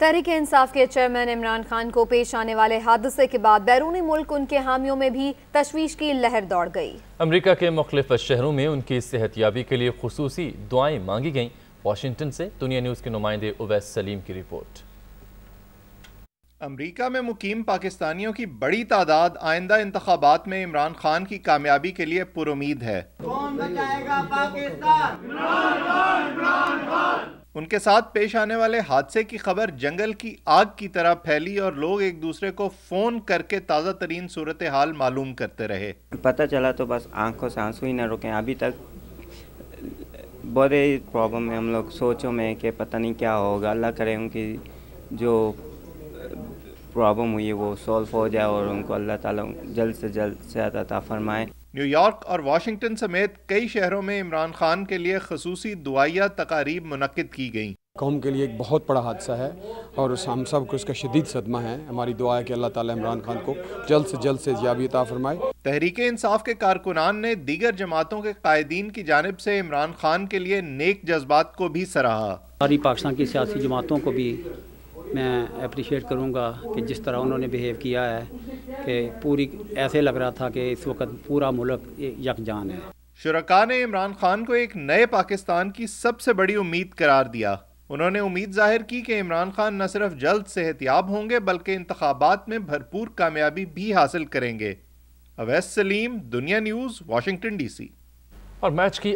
तहरीक इंसाफ के चेयरमैन इमरान खान को पेश आने वाले हादसे के बाद बैरूनी मुल्क उनके हामियों में भी तशवीश की लहर दौड़ गई अमरीका के मुख्तफ शहरों में उनकी सेहतियाबी के लिए खसूस दुआएं मांगी गई वाशिंगटन से दुनिया न्यूज़ के नुमाइंदे उवैस सलीम की रिपोर्ट अमरीका में मुकीम पाकिस्तानियों की बड़ी तादाद आइंदा इंतबात में इमरान खान की कामयाबी के लिए पुरुद है उनके साथ पेश आने वाले हादसे की खबर जंगल की आग की तरह फैली और लोग एक दूसरे को फ़ोन करके ताज़ा तरीन सूरत हाल मालूम करते रहे पता चला तो बस आंखों से आंसू ही ना रुकें अभी तक बड़े प्रॉब्लम है हम लोग सोचों में कि पता नहीं क्या होगा अल्लाह करे उनकी जो प्रॉब्लम हुई है वो सॉल्व हो जाए और उनको अल्लाह ताला जल्द से जल्द से अता फरमाए न्यूयॉर्क और वाशिंगटन समेत कई शहरों में इमरान खान के लिए खसूसी दुआया तकारीब मनद की गई कौम के लिए एक बहुत बड़ा हादसा है और हम सब को इसका शदीद सदमा है हमारी दुआ है कि अल्लाह ताला इमरान खान को जल्द से जल्द से जियाबिता फरमाए तहरीक इंसाफ के कारकुनान ने दीगर जमातों के कायदीन की जानब से इमरान खान के लिए नेक जज्बात को भी सराहा सारी पाकिस्तान की सियासी जमातों को भी मैं अप्रिशिएट करूँगा कि जिस तरह उन्होंने बिहेव किया है कि पूरी ऐसे लग रहा था कि इस वक्त पूरा मुल्क यकजान है शुरा ने इमरान खान को एक नए पाकिस्तान की सबसे बड़ी उम्मीद करार दिया उन्होंने उम्मीद जाहिर की कि इमरान खान न सिर्फ जल्द सेहतियाब होंगे बल्कि इंतबात में भरपूर कामयाबी भी हासिल करेंगे Awais Salim Dunya news Washington DC और मैच की